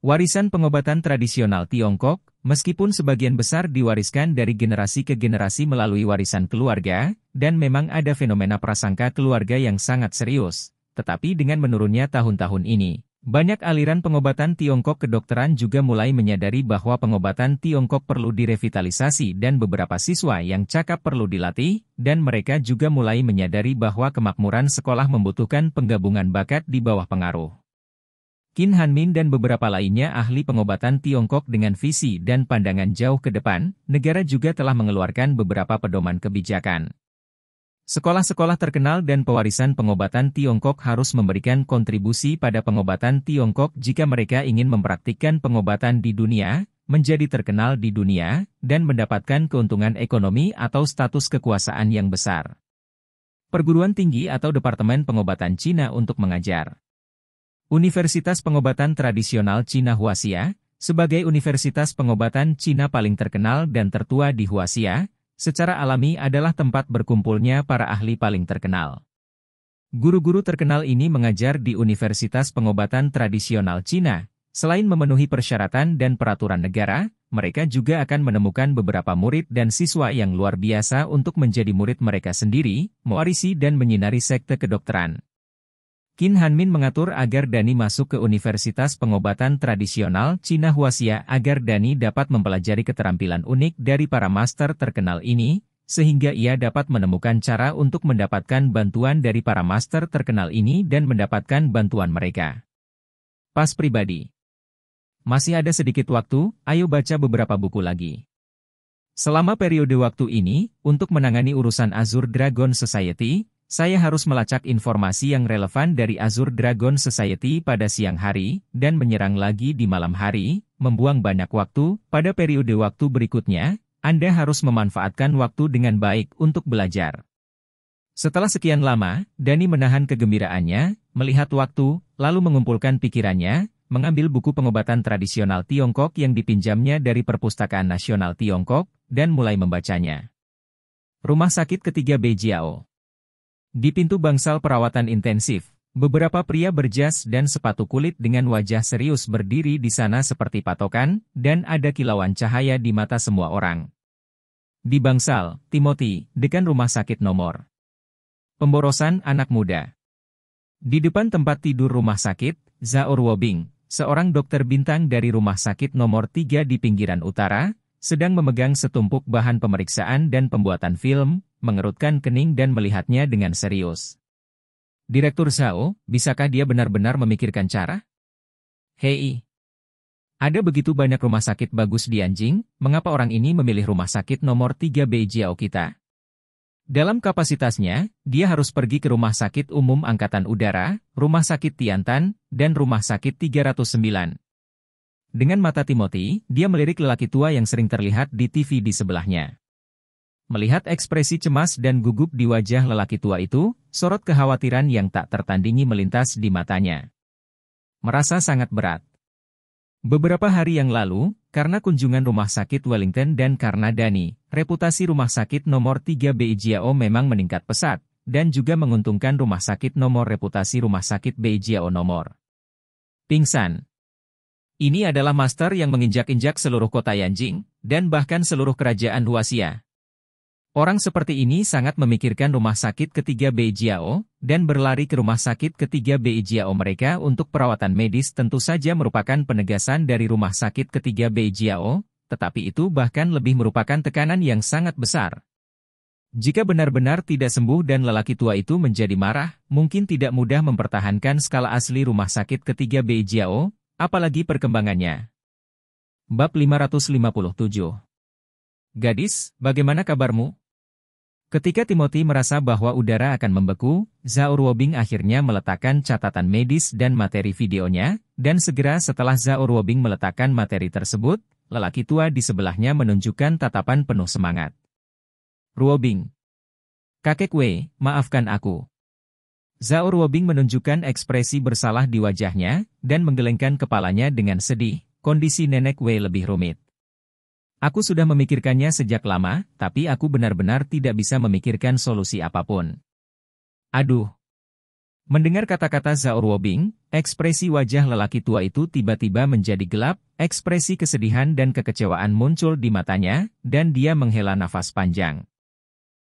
Warisan pengobatan tradisional Tiongkok, meskipun sebagian besar diwariskan dari generasi ke generasi melalui warisan keluarga, dan memang ada fenomena prasangka keluarga yang sangat serius, tetapi dengan menurunnya tahun-tahun ini, banyak aliran pengobatan Tiongkok kedokteran juga mulai menyadari bahwa pengobatan Tiongkok perlu direvitalisasi dan beberapa siswa yang cakap perlu dilatih, dan mereka juga mulai menyadari bahwa kemakmuran sekolah membutuhkan penggabungan bakat di bawah pengaruh. Kin Hanmin dan beberapa lainnya ahli pengobatan Tiongkok dengan visi dan pandangan jauh ke depan, negara juga telah mengeluarkan beberapa pedoman kebijakan. Sekolah-sekolah terkenal dan pewarisan pengobatan Tiongkok harus memberikan kontribusi pada pengobatan Tiongkok jika mereka ingin mempraktikkan pengobatan di dunia, menjadi terkenal di dunia, dan mendapatkan keuntungan ekonomi atau status kekuasaan yang besar. Perguruan tinggi atau Departemen Pengobatan Cina untuk mengajar Universitas Pengobatan Tradisional Cina Huaxia, sebagai universitas pengobatan Cina paling terkenal dan tertua di Huaxia, secara alami adalah tempat berkumpulnya para ahli paling terkenal. Guru-guru terkenal ini mengajar di Universitas Pengobatan Tradisional Cina. Selain memenuhi persyaratan dan peraturan negara, mereka juga akan menemukan beberapa murid dan siswa yang luar biasa untuk menjadi murid mereka sendiri, mewarisi dan menyinari sekte kedokteran. Kin Hanmin mengatur agar Dani masuk ke Universitas Pengobatan Tradisional Cina Huaxia agar Dani dapat mempelajari keterampilan unik dari para master terkenal ini, sehingga ia dapat menemukan cara untuk mendapatkan bantuan dari para master terkenal ini dan mendapatkan bantuan mereka. Pas pribadi. Masih ada sedikit waktu, ayo baca beberapa buku lagi. Selama periode waktu ini, untuk menangani urusan Azure Dragon Society, saya harus melacak informasi yang relevan dari Azure Dragon Society pada siang hari, dan menyerang lagi di malam hari, membuang banyak waktu, pada periode waktu berikutnya, Anda harus memanfaatkan waktu dengan baik untuk belajar. Setelah sekian lama, Dani menahan kegembiraannya, melihat waktu, lalu mengumpulkan pikirannya, mengambil buku pengobatan tradisional Tiongkok yang dipinjamnya dari Perpustakaan Nasional Tiongkok, dan mulai membacanya. Rumah Sakit Ketiga Bejiao di pintu bangsal perawatan intensif, beberapa pria berjas dan sepatu kulit dengan wajah serius berdiri di sana seperti patokan, dan ada kilauan cahaya di mata semua orang. Di bangsal, Timothy, dekan rumah sakit nomor. Pemborosan anak muda. Di depan tempat tidur rumah sakit, Zaor Wobing, seorang dokter bintang dari rumah sakit nomor 3 di pinggiran utara, sedang memegang setumpuk bahan pemeriksaan dan pembuatan film, mengerutkan kening dan melihatnya dengan serius. Direktur Zhao, bisakah dia benar-benar memikirkan cara? Hei! Ada begitu banyak rumah sakit bagus di anjing, mengapa orang ini memilih rumah sakit nomor 3 Beijiao kita? Dalam kapasitasnya, dia harus pergi ke Rumah Sakit Umum Angkatan Udara, Rumah Sakit Tiantan, dan Rumah Sakit 309. Dengan mata Timothy, dia melirik lelaki tua yang sering terlihat di TV di sebelahnya. Melihat ekspresi cemas dan gugup di wajah lelaki tua itu, sorot kekhawatiran yang tak tertandingi melintas di matanya. Merasa sangat berat. Beberapa hari yang lalu, karena kunjungan rumah sakit Wellington dan karena Dani, reputasi rumah sakit nomor 3 BIJAO memang meningkat pesat, dan juga menguntungkan rumah sakit nomor reputasi rumah sakit BIJAO nomor. Pingsan. Ini adalah master yang menginjak-injak seluruh kota Yanjing, dan bahkan seluruh kerajaan Huasia. Orang seperti ini sangat memikirkan rumah sakit ketiga Beijiao, dan berlari ke rumah sakit ketiga Beijiao mereka untuk perawatan medis tentu saja merupakan penegasan dari rumah sakit ketiga Beijiao, tetapi itu bahkan lebih merupakan tekanan yang sangat besar. Jika benar-benar tidak sembuh dan lelaki tua itu menjadi marah, mungkin tidak mudah mempertahankan skala asli rumah sakit ketiga Beijiao, apalagi perkembangannya. Bab 557 Gadis, bagaimana kabarmu? Ketika Timothy merasa bahwa udara akan membeku, Zaurwobing akhirnya meletakkan catatan medis dan materi videonya, dan segera setelah Zaurwobing meletakkan materi tersebut, lelaki tua di sebelahnya menunjukkan tatapan penuh semangat. Ruobing. Kakek Wei, maafkan aku. Zaurwobing menunjukkan ekspresi bersalah di wajahnya, dan menggelengkan kepalanya dengan sedih, kondisi nenek Wei lebih rumit. Aku sudah memikirkannya sejak lama, tapi aku benar-benar tidak bisa memikirkan solusi apapun. Aduh. Mendengar kata-kata Zhao Ruobing, ekspresi wajah lelaki tua itu tiba-tiba menjadi gelap, ekspresi kesedihan dan kekecewaan muncul di matanya, dan dia menghela nafas panjang.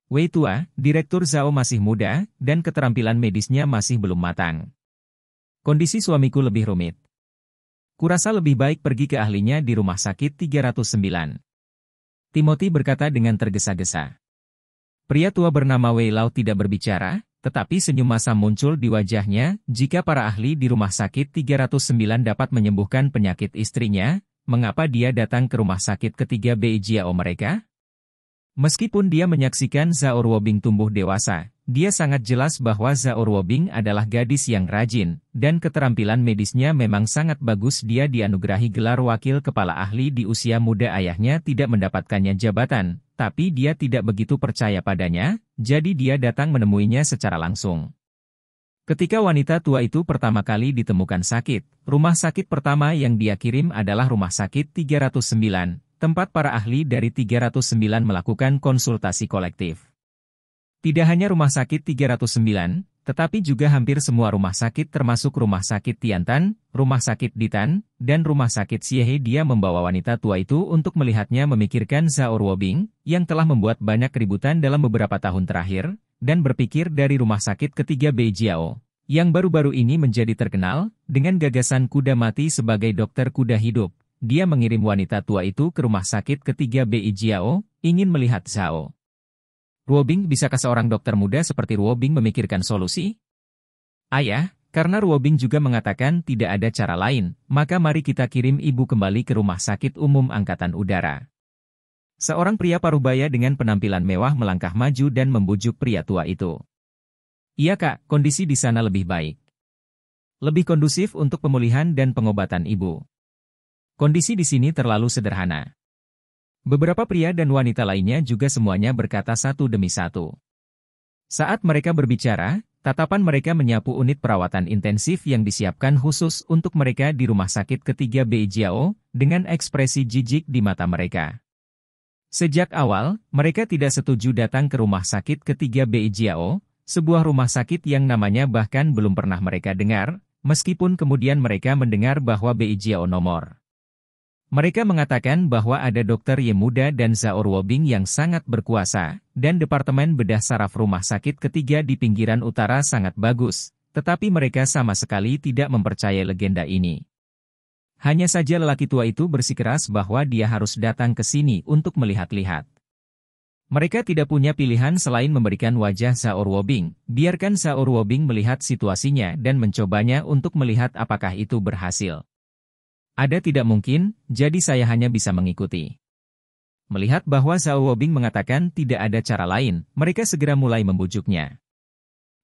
Wei tua, Direktur Zhao masih muda, dan keterampilan medisnya masih belum matang. Kondisi suamiku lebih rumit. Kurasa lebih baik pergi ke ahlinya di rumah sakit 309. Timothy berkata dengan tergesa-gesa. Pria tua bernama Wei tidak berbicara, tetapi senyum masa muncul di wajahnya jika para ahli di rumah sakit 309 dapat menyembuhkan penyakit istrinya, mengapa dia datang ke rumah sakit ketiga Beijiao mereka? Meskipun dia menyaksikan Zhao Wobing tumbuh dewasa, dia sangat jelas bahwa Zhao Wobing adalah gadis yang rajin, dan keterampilan medisnya memang sangat bagus dia dianugerahi gelar wakil kepala ahli di usia muda ayahnya tidak mendapatkannya jabatan, tapi dia tidak begitu percaya padanya, jadi dia datang menemuinya secara langsung. Ketika wanita tua itu pertama kali ditemukan sakit, rumah sakit pertama yang dia kirim adalah rumah sakit 309, tempat para ahli dari 309 melakukan konsultasi kolektif. Tidak hanya rumah sakit 309, tetapi juga hampir semua rumah sakit termasuk rumah sakit Tiantan, rumah sakit Ditan, dan rumah sakit Siehe dia membawa wanita tua itu untuk melihatnya memikirkan Zhao Ruobing, yang telah membuat banyak keributan dalam beberapa tahun terakhir, dan berpikir dari rumah sakit ketiga Beijiao, yang baru-baru ini menjadi terkenal, dengan gagasan kuda mati sebagai dokter kuda hidup dia mengirim wanita tua itu ke rumah sakit ketiga Bi Jiao, ingin melihat Zhao. Ruobing bisakah seorang dokter muda seperti Ruobing memikirkan solusi? Ayah, karena Ruobing juga mengatakan tidak ada cara lain, maka mari kita kirim ibu kembali ke rumah sakit umum angkatan udara. Seorang pria parubaya dengan penampilan mewah melangkah maju dan membujuk pria tua itu. Iya kak, kondisi di sana lebih baik. Lebih kondusif untuk pemulihan dan pengobatan ibu. Kondisi di sini terlalu sederhana. Beberapa pria dan wanita lainnya juga semuanya berkata satu demi satu. Saat mereka berbicara, tatapan mereka menyapu unit perawatan intensif yang disiapkan khusus untuk mereka di rumah sakit ketiga Beijiao, dengan ekspresi jijik di mata mereka. Sejak awal, mereka tidak setuju datang ke rumah sakit ketiga Beijiao, sebuah rumah sakit yang namanya bahkan belum pernah mereka dengar, meskipun kemudian mereka mendengar bahwa Beijiao nomor mereka mengatakan bahwa ada dokter Yemuda dan Zaur Wobing yang sangat berkuasa, dan Departemen Bedah Saraf Rumah Sakit ketiga di pinggiran utara sangat bagus, tetapi mereka sama sekali tidak mempercayai legenda ini. Hanya saja lelaki tua itu bersikeras bahwa dia harus datang ke sini untuk melihat-lihat. Mereka tidak punya pilihan selain memberikan wajah Zaur Wobing, biarkan Zaur Wobing melihat situasinya dan mencobanya untuk melihat apakah itu berhasil. Ada tidak mungkin, jadi saya hanya bisa mengikuti. Melihat bahwa Zhao Wobing mengatakan tidak ada cara lain, mereka segera mulai membujuknya.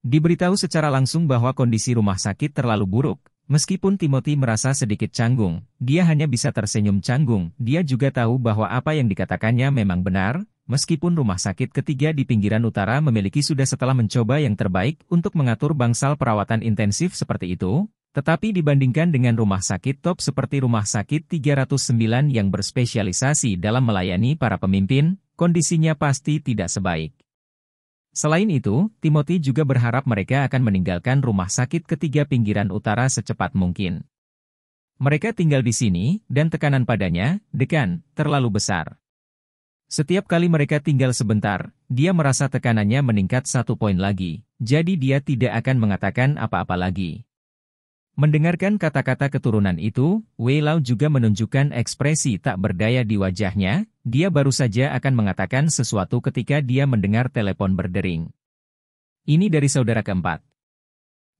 Diberitahu secara langsung bahwa kondisi rumah sakit terlalu buruk, meskipun Timothy merasa sedikit canggung, dia hanya bisa tersenyum canggung, dia juga tahu bahwa apa yang dikatakannya memang benar, meskipun rumah sakit ketiga di pinggiran utara memiliki sudah setelah mencoba yang terbaik untuk mengatur bangsal perawatan intensif seperti itu, tetapi dibandingkan dengan rumah sakit top seperti Rumah Sakit 309 yang berspesialisasi dalam melayani para pemimpin, kondisinya pasti tidak sebaik. Selain itu, Timothy juga berharap mereka akan meninggalkan rumah sakit ketiga pinggiran utara secepat mungkin. Mereka tinggal di sini, dan tekanan padanya, dekan, terlalu besar. Setiap kali mereka tinggal sebentar, dia merasa tekanannya meningkat satu poin lagi, jadi dia tidak akan mengatakan apa-apa lagi. Mendengarkan kata-kata keturunan itu, Wei Lao juga menunjukkan ekspresi tak berdaya di wajahnya, dia baru saja akan mengatakan sesuatu ketika dia mendengar telepon berdering. Ini dari saudara keempat.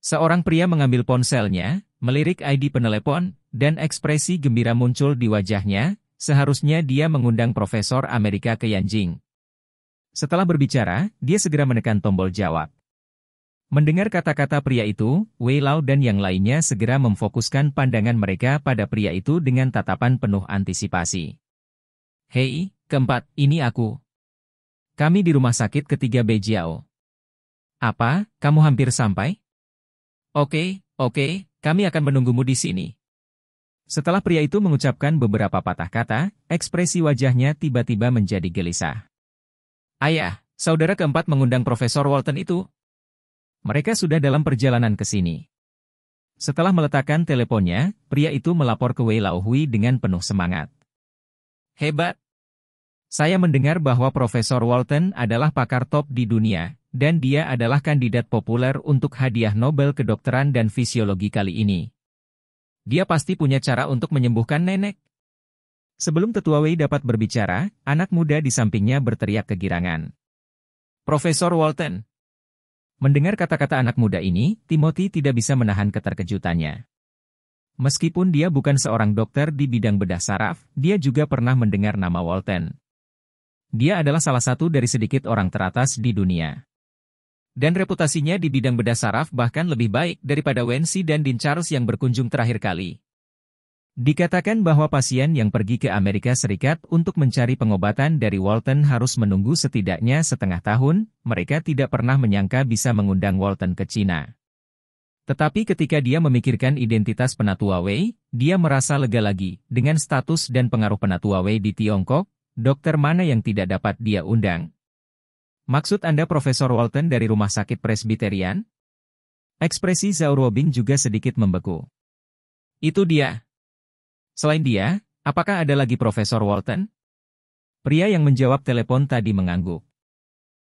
Seorang pria mengambil ponselnya, melirik ID penelepon, dan ekspresi gembira muncul di wajahnya, seharusnya dia mengundang Profesor Amerika ke Yanjing. Setelah berbicara, dia segera menekan tombol jawab. Mendengar kata-kata pria itu, Wei Lao dan yang lainnya segera memfokuskan pandangan mereka pada pria itu dengan tatapan penuh antisipasi. Hei, keempat, ini aku. Kami di rumah sakit ketiga Bejiao. Apa, kamu hampir sampai? Oke, oke, kami akan menunggumu di sini. Setelah pria itu mengucapkan beberapa patah kata, ekspresi wajahnya tiba-tiba menjadi gelisah. Ayah, saudara keempat mengundang Profesor Walton itu, mereka sudah dalam perjalanan ke sini. Setelah meletakkan teleponnya, pria itu melapor ke Wei Laohui dengan penuh semangat. Hebat! Saya mendengar bahwa Profesor Walton adalah pakar top di dunia, dan dia adalah kandidat populer untuk hadiah Nobel kedokteran dan fisiologi kali ini. Dia pasti punya cara untuk menyembuhkan nenek. Sebelum tetua Wei dapat berbicara, anak muda di sampingnya berteriak kegirangan. Profesor Walton, Mendengar kata-kata anak muda ini, Timothy tidak bisa menahan keterkejutannya. Meskipun dia bukan seorang dokter di bidang bedah saraf, dia juga pernah mendengar nama Walton. Dia adalah salah satu dari sedikit orang teratas di dunia. Dan reputasinya di bidang bedah saraf bahkan lebih baik daripada Wensi dan Din Charles yang berkunjung terakhir kali. Dikatakan bahwa pasien yang pergi ke Amerika Serikat untuk mencari pengobatan dari Walton harus menunggu setidaknya setengah tahun, mereka tidak pernah menyangka bisa mengundang Walton ke Cina. Tetapi ketika dia memikirkan identitas penatua Wei, dia merasa lega lagi, dengan status dan pengaruh penatua Wei di Tiongkok, dokter mana yang tidak dapat dia undang. Maksud Anda Profesor Walton dari Rumah Sakit Presbyterian? Ekspresi Zhao Robin juga sedikit membeku. Itu dia, Selain dia, apakah ada lagi Profesor Walton? Pria yang menjawab telepon tadi mengangguk.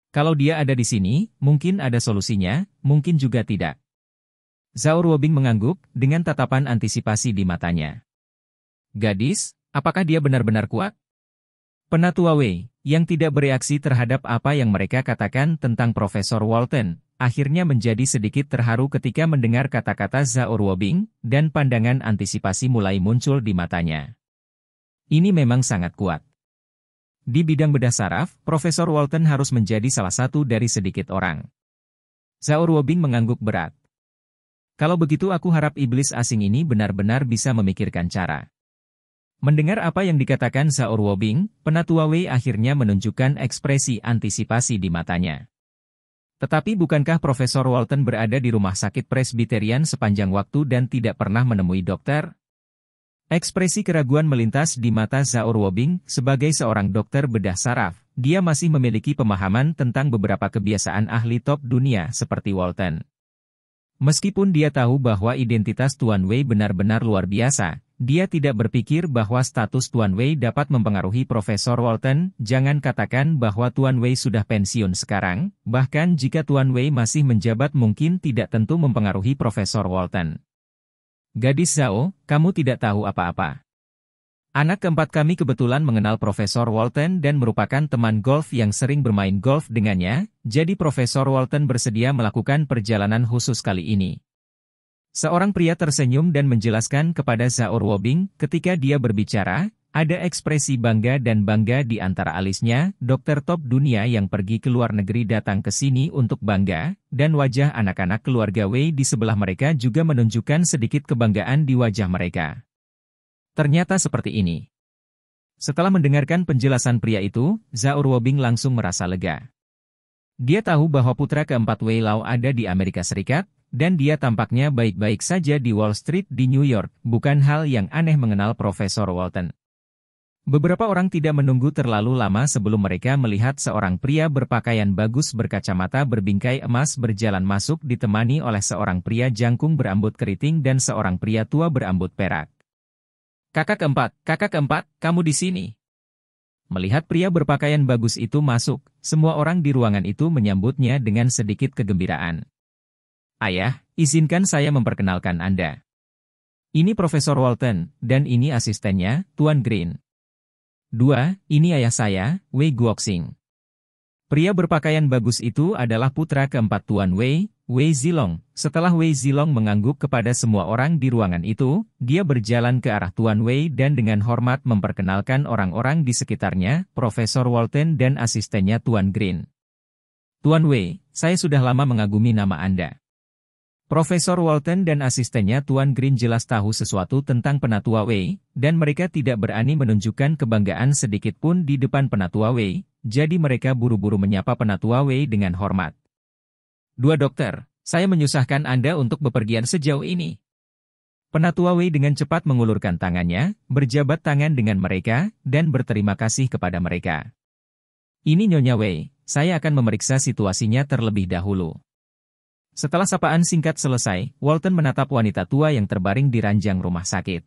Kalau dia ada di sini, mungkin ada solusinya, mungkin juga tidak. Zhao Ruobing mengangguk dengan tatapan antisipasi di matanya. Gadis, apakah dia benar-benar kuat? Penatua Wei, yang tidak bereaksi terhadap apa yang mereka katakan tentang Profesor Walton, akhirnya menjadi sedikit terharu ketika mendengar kata-kata Zhao Ruobing, dan pandangan antisipasi mulai muncul di matanya. Ini memang sangat kuat. Di bidang bedah saraf, Profesor Walton harus menjadi salah satu dari sedikit orang. Zhao Ruobing mengangguk berat. Kalau begitu aku harap iblis asing ini benar-benar bisa memikirkan cara. Mendengar apa yang dikatakan Zhao Ruobing, penatua Wei akhirnya menunjukkan ekspresi antisipasi di matanya. Tetapi bukankah Profesor Walton berada di rumah sakit Presbyterian sepanjang waktu dan tidak pernah menemui dokter? Ekspresi keraguan melintas di mata Zaur Wobing, sebagai seorang dokter bedah saraf, dia masih memiliki pemahaman tentang beberapa kebiasaan ahli top dunia seperti Walton. Meskipun dia tahu bahwa identitas Tuan Wei benar-benar luar biasa, dia tidak berpikir bahwa status Tuan Wei dapat mempengaruhi Profesor Walton, jangan katakan bahwa Tuan Wei sudah pensiun sekarang, bahkan jika Tuan Wei masih menjabat mungkin tidak tentu mempengaruhi Profesor Walton. Gadis Zhao, kamu tidak tahu apa-apa. Anak keempat kami kebetulan mengenal Profesor Walton dan merupakan teman golf yang sering bermain golf dengannya, jadi Profesor Walton bersedia melakukan perjalanan khusus kali ini. Seorang pria tersenyum dan menjelaskan kepada Zaor Wobing, ketika dia berbicara, ada ekspresi bangga dan bangga di antara alisnya, dokter top dunia yang pergi ke luar negeri datang ke sini untuk bangga, dan wajah anak-anak keluarga Wei di sebelah mereka juga menunjukkan sedikit kebanggaan di wajah mereka. Ternyata seperti ini. Setelah mendengarkan penjelasan pria itu, Zhao Ruobing langsung merasa lega. Dia tahu bahwa putra keempat Wei Lao ada di Amerika Serikat, dan dia tampaknya baik-baik saja di Wall Street di New York, bukan hal yang aneh mengenal Profesor Walton. Beberapa orang tidak menunggu terlalu lama sebelum mereka melihat seorang pria berpakaian bagus berkacamata berbingkai emas berjalan masuk ditemani oleh seorang pria jangkung berambut keriting dan seorang pria tua berambut perak. Kakak keempat, kakak keempat, kamu di sini. Melihat pria berpakaian bagus itu masuk, semua orang di ruangan itu menyambutnya dengan sedikit kegembiraan. Ayah, izinkan saya memperkenalkan Anda. Ini Profesor Walton, dan ini asistennya, Tuan Green. Dua, Ini ayah saya, Wei Guoxing. Pria berpakaian bagus itu adalah putra keempat Tuan Wei, Wei Zilong. Setelah Wei Zilong mengangguk kepada semua orang di ruangan itu, dia berjalan ke arah Tuan Wei dan dengan hormat memperkenalkan orang-orang di sekitarnya, Profesor Walton dan asistennya Tuan Green. Tuan Wei, saya sudah lama mengagumi nama Anda. Profesor Walton dan asistennya Tuan Green jelas tahu sesuatu tentang penatua Wei, dan mereka tidak berani menunjukkan kebanggaan sedikitpun di depan penatua Wei, jadi mereka buru-buru menyapa penatua Wei dengan hormat. Dua dokter, saya menyusahkan Anda untuk bepergian sejauh ini. Penatua Wei dengan cepat mengulurkan tangannya, berjabat tangan dengan mereka, dan berterima kasih kepada mereka. Ini Nyonya Wei, saya akan memeriksa situasinya terlebih dahulu. Setelah sapaan singkat selesai, Walton menatap wanita tua yang terbaring di ranjang rumah sakit.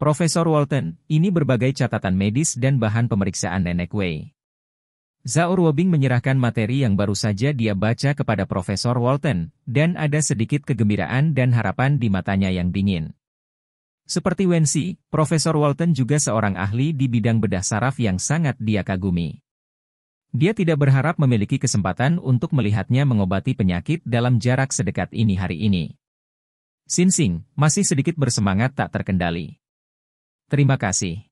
Profesor Walton, ini berbagai catatan medis dan bahan pemeriksaan nenek Wei. Zhao Ruobing menyerahkan materi yang baru saja dia baca kepada Profesor Walton, dan ada sedikit kegembiraan dan harapan di matanya yang dingin. Seperti Wensi, Profesor Walton juga seorang ahli di bidang bedah saraf yang sangat dia kagumi. Dia tidak berharap memiliki kesempatan untuk melihatnya mengobati penyakit dalam jarak sedekat ini hari ini. Sinsing masih sedikit bersemangat tak terkendali. Terima kasih.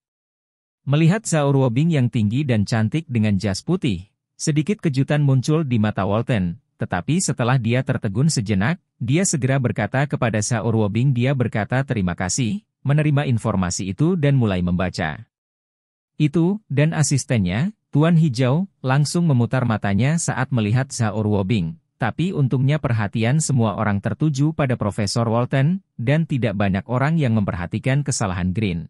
Melihat Zhao Ruobing yang tinggi dan cantik dengan jas putih, sedikit kejutan muncul di mata Walton, tetapi setelah dia tertegun sejenak, dia segera berkata kepada Zhao Ruobing dia berkata terima kasih, menerima informasi itu dan mulai membaca. Itu, dan asistennya, Tuan Hijau, langsung memutar matanya saat melihat Zhao Ruobing, tapi untungnya perhatian semua orang tertuju pada Profesor Walton, dan tidak banyak orang yang memperhatikan kesalahan Green.